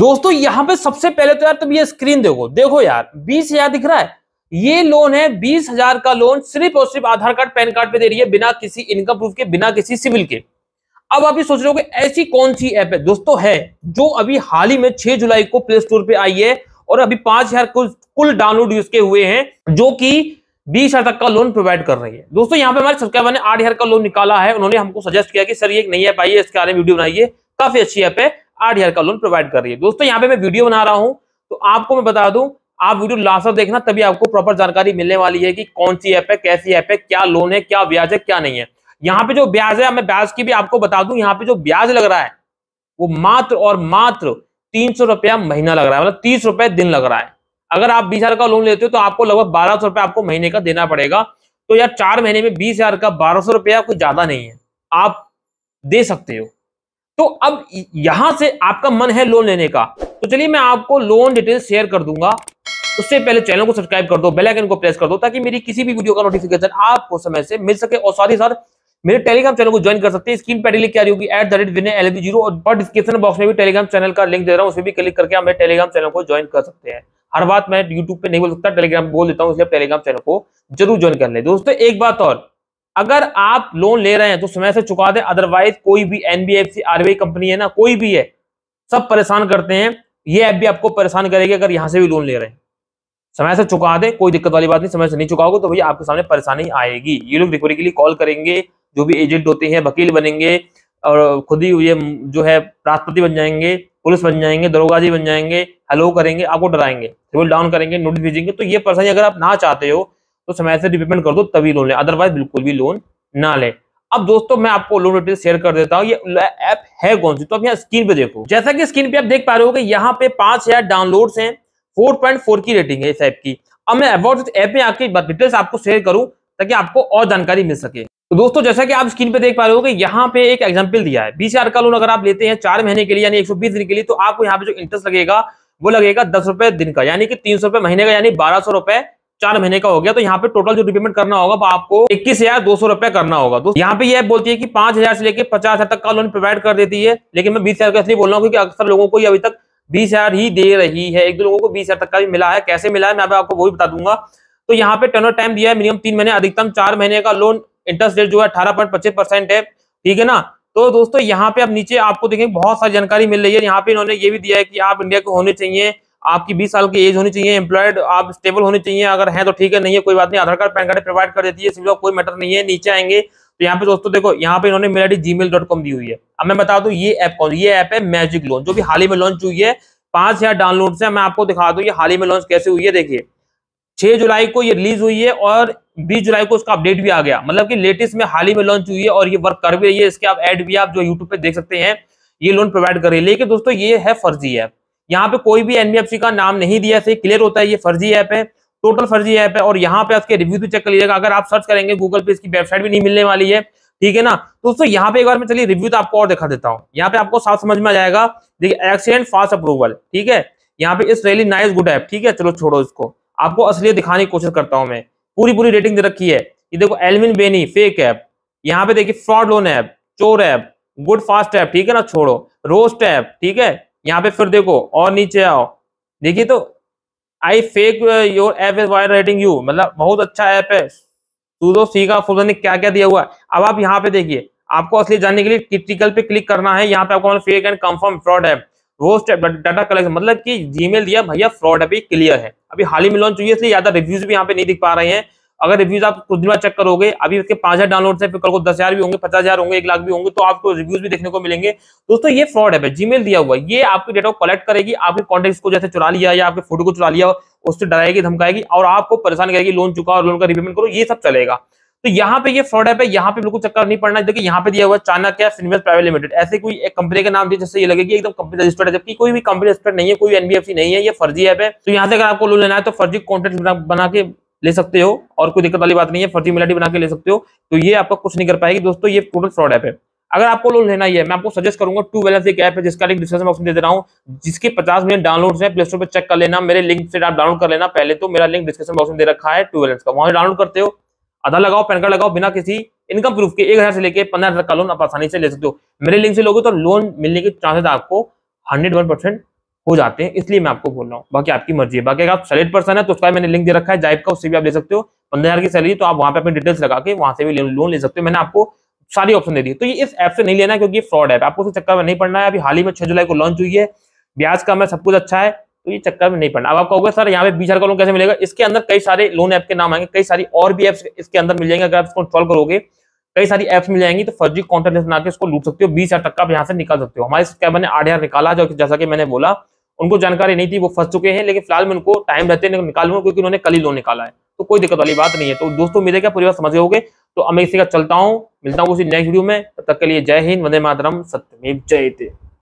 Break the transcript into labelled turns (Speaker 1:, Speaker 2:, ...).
Speaker 1: दोस्तों यहां पे सबसे पहले तो यार तुम ये स्क्रीन देखो देखो यार बीस हजार दिख रहा है ये लोन है बीस हजार का लोन सिर्फ और सिर्फ आधार कार्ड पैन कार्ड पे दे रही है बिना किसी इनकम प्रूफ के बिना किसी सिविल के अब आप ये सोच रहे हो ऐसी कौन सी ऐप है दोस्तों है जो अभी हाल ही में छह जुलाई को प्ले स्टोर पे आई है और अभी पांच हजार कुल डाउनलोड के हुए हैं जो कि बीस हजार तक का लोन प्रोवाइड कर रही है दोस्तों यहाँ पे हमारे सब्सक्राइबर ने आठ हजार का लोन निकाला है उन्होंने हमको सजेस्ट किया कि सर ये एक नई ऐप आई है इसके बारे में वीडियो बनाइए काफी अच्छी ऐप है आठ हजार का लोन प्रोवाइड कर रही है दोस्तों यहाँ पे मैं वीडियो बना रहा हूँ तो आपको मैं बता दू आप वीडियो लास्ट तक देखना तभी आपको प्रॉपर जानकारी मिलने वाली है कि कौन सी ऐप है कैसी ऐप है क्या लोन है क्या ब्याज है क्या नहीं है यहाँ पे जो ब्याज है मैं ब्याज की भी आपको बता दूं यहाँ पे जो ब्याज लग रहा है वो मात्र और मात्र तीन सौ रुपया महीना लग रहा है मतलब तीस रुपए दिन लग रहा है अगर आप बीस का लोन लेते हो तो आपको लगभग बारह सौ आपको महीने का देना पड़ेगा तो यार चार महीने में बीस हजार का बारह सौ रुपया कुछ ज्यादा नहीं है आप दे सकते हो तो अब यहां से आपका मन है लोन लेने का तो चलिए मैं आपको लोन डिटेल शेयर कर दूंगा उससे पहले चैनल को सब्सक्राइब कर दो बेल आइकन को प्रेस कर दो ताकि मेरी किसी भी वीडियो का नोटिफिकेशन आपको समय से मिल सके और साथ ही साथ मेरे टेलीग्राम चैनल को ज्वाइन कर सकते हैं स्क्रीन पर लिंक आ रही होगी at the rate win L zero और डिस्क्रिप्शन बॉक्स में भी टेलीग्राम चैनल का लिंक दे रहा हूँ उसमें भी क्लिक करके आप मेरे टेलीग्राम चैनल को ज्वाइन कर सकते हैं हर बात मैं यूट्यूब पर नहीं बोल सकता टेलीग्राम बोल देता हूँ इसलिए टेलीग्राम चैनल को जरूर ज्वाइन कर ले दोस्तों एक बात और अगर आप लोन ले रहे हैं तो समय से चुका दें अदरवाइज कोई भी एनबीएफसी आरबीआई कंपनी है ना कोई भी है सब परेशान करते हैं ये ऐप भी आपको परेशान करेगी अगर यहां से भी लोन ले रहे हैं समय से चुका दें कोई दिक्कत वाली बात नहीं समय से नहीं चुकाओगे तो भैया आपके सामने परेशानी आएगी ये लोग रिकवरी के लिए कॉल करेंगे जो भी एजेंट होते हैं वकील बनेंगे और खुद ही ये जो है राष्ट्रपति बन जाएंगे पुलिस बन जाएंगे दरोगा जी बन जाएंगे हेलो करेंगे आपको डराएंगे सिविल डाउन करेंगे नोटिस भेजेंगे तो ये परेशानी अगर आप ना चाहते हो तो समय से रिपेमेंट कर दो तभी लोन ले अदरवाइज बिल्कुल भी लोन ना ले अब दोस्तों मैं आपको लोन डिटेल शेयर कर देता हूँ ये ऐप है कौन सी तो आप यहाँ स्क्रीन पे देखो जैसा कि स्क्रीन पे आप देख पा रहे हो कि यहाँ पे पांच हजार डाउनलोड है फोर पॉइंट फोर की रेटिंग है इस ऐप की अब मैं अबाउट इस ऐप में आपकी डिटेल्स आपको शेयर करूँ ताकि आपको और जानकारी मिल सके तो दोस्तों जैसा कि आप स्क्रीन पे देख पा रहे हो कि यहाँ पे एक एग्जाम्पल दिया है बीस हजार का लोन अगर आप लेते हैं चार महीने के लिए यानी एक सौ बीस दिन के लिए तो आपको यहाँ पे जो इंटरेस्ट लगेगा वो लगेगा दस रुपए दिन का यानी कि तीन सौ रुपए महीने का यानी बारह सौ रुपए चार महीने का हो गया तो यहाँ पे टोटल जो रिपेमेंट करना होगा वो आपको इक्कीस हजार दो सौ रुपया करना होगा तो यहाँ पे यह बोलती है कि पांच हजार से लेकर पचास हजार तक का लोन प्रोवाइड कर देती है लेकिन मैं बीस हजार का इसलिए बोल रहा हूँ क्योंकि अक्सर लोगों को ये अभी तक बीस हजार ही दे रही है एक दो लोगों को बीस हजार तक का भी मिला है कैसे मिला है मैं आपको वो भी बता दूंगा तो यहाँ पे टर्नर टाइम दिया है मिनिमम तीन महीने अधिकतम चार महीने का लोन इंटरेस्ट रेट जो है अठारह पॉइंट पच्चीस परसेंट है ठीक है ना तो दोस्तों यहाँ पे आप नीचे आपको देखेंगे बहुत सारी जानकारी मिल रही है यहाँ पे इन्होंने ये भी दिया है कि आप इंडिया को होने चाहिए आपकी बीस साल की एज होनी चाहिए एम्प्लॉयड आप स्टेबल होनी चाहिए अगर है तो ठीक है नहीं है कोई बात नहीं Aadhaar card PAN card provide कर देती है सिर्फ कोई मैटर नहीं है नीचे आएंगे तो यहाँ पे दोस्तों देखो यहाँ पे इन्होंने मेल आई डी दी हुई है अब मैं बता दू ये ऐप कौन ये ऐप है मैजिक लोन जो भी हाल ही में लॉन्च हुई है पांच हजार डाउनलोड से मैं आपको दिखा दू ये हाल ही में लॉन्च कैसे हुई है देखिए छह जुलाई को ये रिलीज हुई है और बीस जुलाई को उसका अपडेट भी आ गया मतलब कि लेटेस्ट में हाल ही में लॉन्च हुई है और ये वर्क कर भी रही है इसके आप एड भी आप जो यूट्यूब पे देख सकते हैं ये लोन प्रोवाइड कर रही है लेकिन दोस्तों ये है फर्जी ऐप यहाँ पे कोई भी एनबीएफसी का नाम नहीं दिया सही क्लियर होता है ये फर्जी ऐप है टोटल फर्जी ऐप है और यहाँ पे उसके रिव्यू भी चेक कर लीजिएगा अगर आप सर्च करेंगे गूगल पे इसकी वेबसाइट भी नहीं मिलने वाली है ठीक है ना तो दोस्तों यहाँ पे एक बार मैं चलिए रिव्यू तो आपको और दिखा देता हूँ यहाँ पे आपको साफ समझ में आ जाएगा देखिए एक्सीडेंट फास्ट अप्रूवल ठीक है यहाँ पे इस रेली नाइस गुड ऐप ठीक है चलो छोड़ो इसको आपको असली दिखाने की कोशिश करता हूँ मैं पूरी पूरी रेटिंग दे रखी है ये देखो एलविन बेनी फेक ऐप यहाँ पे देखिए फ्रॉड लोन ऐप चोर ऐप गुड फास्ट ऐप ठीक है ना छोड़ो रोस्ट ऐप ठीक है यहाँ पे फिर देखो और नीचे आओ देखिए तो I fake your app is wire writing you मतलब बहुत अच्छा ऐप है सूदो सी का फुल ने क्या क्या दिया हुआ है अब आप यहाँ पे देखिए आपको असली जानने के लिए क्रिटिकल पे क्लिक करना है यहाँ पे आपको फेक एंड कंफर्म फ्रॉड है वो डाटा कलेक्शन मतलब कि जीमेल दिया भैया फ्रॉड अभी क्लियर है अभी हाल ही में लॉन्च हुई है इसलिए ज्यादा रिव्यूज भी यहाँ पे नहीं दिख पा रहे हैं अगर रिव्यूज आप कुछ दिन बाद चेक करोगे अभी उसके पांच हजार डाउनलोड है फिर दस हजार भी होंगे पचास हजार होंगे एक लाख भी होंगे तो आपको रिव्यूज भी देखने को मिलेंगे दोस्तों ये फ्रॉड है जीमेल दिया हुआ ये आपके डेटा को कलेक्ट करेगी आपके कॉन्टेक्ट को जैसे चुरा लिया या आपके फोटो को चुरा लिया उससे डराएगी धमकाएगी और आपको परेशान करेगी लोन चुका और लोन का रिपेमेंट करो ये सब चलेगा तो यहाँ पे ये फ्रॉड ऐप है यहाँ पे बिल्कुल चक्कर नहीं पड़ना देखिए यहाँ पे दिया हुआ क्या फिनवेस्ट प्राइवेट लिमिटेड ऐसे कोई एक कंपनी का नाम दिया जैसे ये लगेगी एकदम कंपनी रजिस्टर्ड है जबकि कोई भी कंपनी रजिस्टर्ड नहीं है कोई एनबीएफसी नहीं है ये फर्जी ऐप है तो यहाँ से अगर आपको लोन लेना है तो फर्जी कॉन्टेक्ट बना के ले सकते हो और कोई दिक्कत वाली बात नहीं है फर्टिमिलिटी बना के ले सकते हो तो ये आपका कुछ नहीं कर पाएगी दोस्तों ये टोटल फ्रॉड ऐप है अगर आपको लोन लेना ही है मैं आपको सजेस्ट करूंगा टू बैलेंस एक ऐप है जिसका लिंक डिस्क्रिप्शन बॉक्स में दे दे रहा हूँ जिसके 50 मिलियन डाउनलोड है प्ले स्टोर पर चेक कर लेना मेरे लिंक से आप डाउनलोड कर लेना पहले तो मेरा लिंक डिस्क्रिप्शन बॉक्स में दे रखा है टू बैलेंस का वहां डाउनलोड करते हो आधा लगाओ पैन कार्ड लगाओ बिना किसी इनकम प्रूफ के एक हजार से लेकर पंद्रह हजार का लोन आप आसानी से ले सकते हो मेरे लिंक से लोगे तो लोन मिलने के चांसेस आपको हंड्रेड वन परसेंट हो जाते हैं इसलिए मैं आपको बोल रहा हूँ बाकी आपकी मर्जी है बाकी अगर आप सैलरी पर्सन है तो उसका मैंने लिंक दे रखा है जाइब का उससे भी आप ले सकते हो पंद्रह की सैलरी तो आप वहाँ पे अपनी डिटेल्स लगा के वहाँ से भी लोन ले सकते हो मैंने आपको सारी ऑप्शन दे दी तो ये इस ऐप से नहीं लेना क्योंकि फ्रॉड ऐप आपको उस चक्कर में नहीं पड़ना है अभी हाल ही में छह जुलाई को लॉन्च हुई है ब्याज कम है सब कुछ अच्छा है तो ये चक्कर में नहीं पड़ना अब आप कहोगे सर यहाँ पे बीस हजार का लोन कैसे मिलेगा इसके अंदर कई सारे लोन ऐप के नाम आएंगे कई सारी और भी ऐप्स इसके अंदर मिल जाएंगे अगर आप इसको इंस्टॉल करोगे कई सारी ऐप्स मिल जाएंगी तो फर्जी कॉन्टेक्ट बना के इसको लूट सकते हो बीस हजार तक का आप यहाँ से निकाल सकते हो हमारे स्कैमर ने आठ हजार निकाला जो जैसा कि मैंने बोला उनको जानकारी नहीं थी वो फंस चुके हैं लेकिन फिलहाल मैं उनको टाइम रहते निकालू क्योंकि उन्होंने कल ही लोन निकाला है तो कोई दिक्कत वाली बात नहीं है तो दोस्तों मेरे क्या पूरी बात समझ गए तो अमेरिका का चलता हूँ मिलता हूँ उसी नेक्स्ट वीडियो में तब तक के लिए जय हिंद वंदे मातरम सत्यमेव जय